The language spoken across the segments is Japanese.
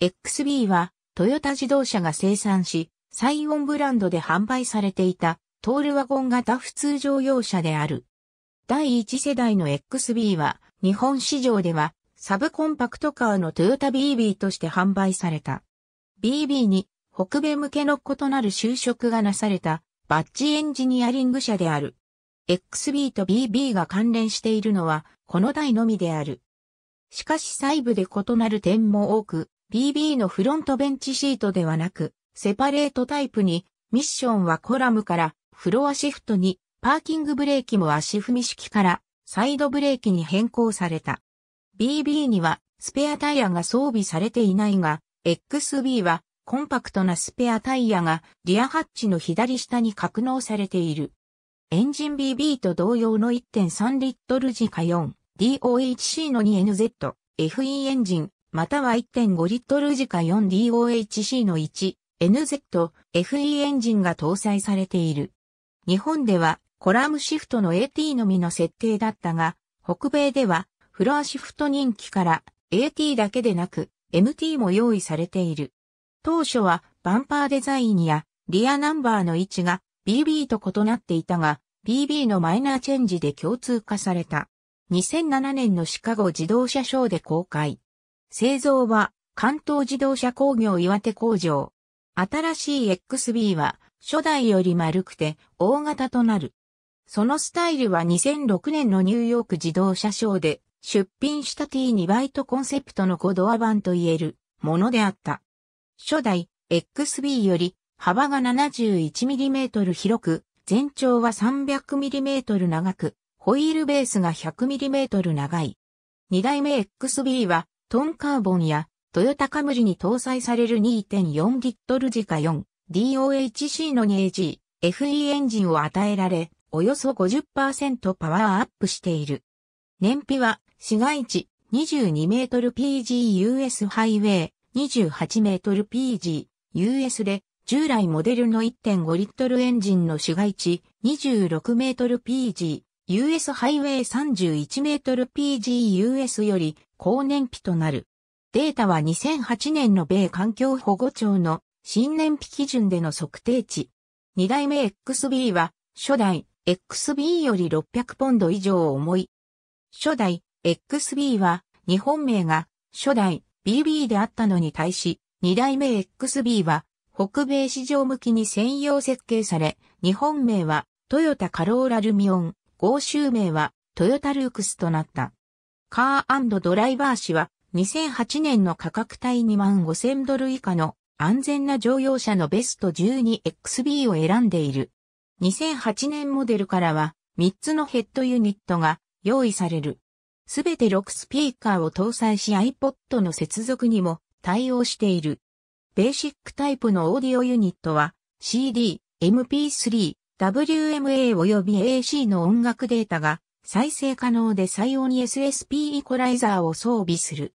XB はトヨタ自動車が生産し、サイオンブランドで販売されていたトールワゴン型普通乗用車である。第1世代の XB は日本市場ではサブコンパクトカーのトヨタ BB として販売された。BB に北米向けの異なる就職がなされたバッジエンジニアリング車である。XB と BB が関連しているのはこの台のみである。しかし細部で異なる点も多く、b b のフロントベンチシートではなく、セパレートタイプに、ミッションはコラムからフロアシフトに、パーキングブレーキも足踏み式からサイドブレーキに変更された。BB にはスペアタイヤが装備されていないが、XB はコンパクトなスペアタイヤがリアハッチの左下に格納されている。エンジン BB と同様の1.3リットル時価 4DOHC の 2NZ FE エンジンまたは1.5リットル時か 4DOHC の 1NZFE エンジンが搭載されている。日本ではコラムシフトの AT のみの設定だったが、北米ではフロアシフト人気から AT だけでなく MT も用意されている。当初はバンパーデザインやリアナンバーの位置が BB と異なっていたが、BB のマイナーチェンジで共通化された。2007年のシカゴ自動車ショーで公開。製造は関東自動車工業岩手工場。新しい XB は初代より丸くて大型となる。そのスタイルは2006年のニューヨーク自動車ショーで出品した T2 バイトコンセプトの5ドア版といえるものであった。初代 XB より幅が 71mm 広く、全長は 300mm 長く、ホイールベースが 100mm 長い。2代目 XB はトンカーボンやトヨタカムリに搭載される2 4トル時価 4DOHC の 2AG、FE エンジンを与えられ、およそ50%パワーアップしている。燃費は市街地22メートル PGUS ハイウェイ28メートル PGUS で従来モデルの1.5リットルエンジンの市街地26メートル PGUS ハイウェイ31メートル PGUS より高燃費となる。データは2008年の米環境保護庁の新燃費基準での測定値。2代目 XB は初代 XB より600ポンド以上重い。初代 XB は日本名が初代 BB であったのに対し、2代目 XB は北米市場向きに専用設計され、日本名はトヨタカローラルミオン、合衆名はトヨタルークスとなった。カードライバー氏は2008年の価格帯2万5000ドル以下の安全な乗用車のベスト 12XB を選んでいる。2008年モデルからは3つのヘッドユニットが用意される。すべて6スピーカーを搭載し iPod の接続にも対応している。ベーシックタイプのオーディオユニットは CD、MP3、WMA 及び AC の音楽データが再生可能で採用に SSP イコライザーを装備する。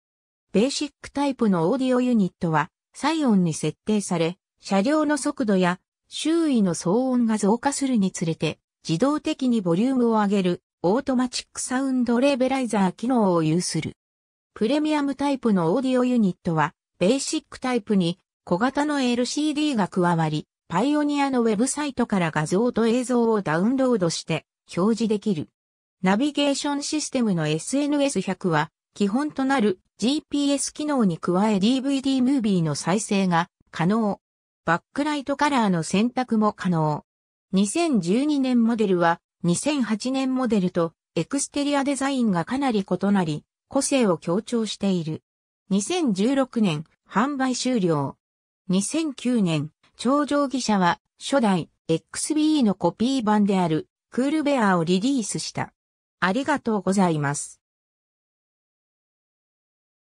ベーシックタイプのオーディオユニットは、サイオンに設定され、車両の速度や周囲の騒音が増加するにつれて、自動的にボリュームを上げる、オートマチックサウンドレベライザー機能を有する。プレミアムタイプのオーディオユニットは、ベーシックタイプに小型の LCD が加わり、パイオニアのウェブサイトから画像と映像をダウンロードして表示できる。ナビゲーションシステムの SNS100 は、基本となる GPS 機能に加え DVD ムービーの再生が可能。バックライトカラーの選択も可能。2012年モデルは2008年モデルとエクステリアデザインがかなり異なり、個性を強調している。2016年、販売終了。2009年、超常技者は初代 XBE のコピー版であるクールベアをリリースした。ありがとうございます。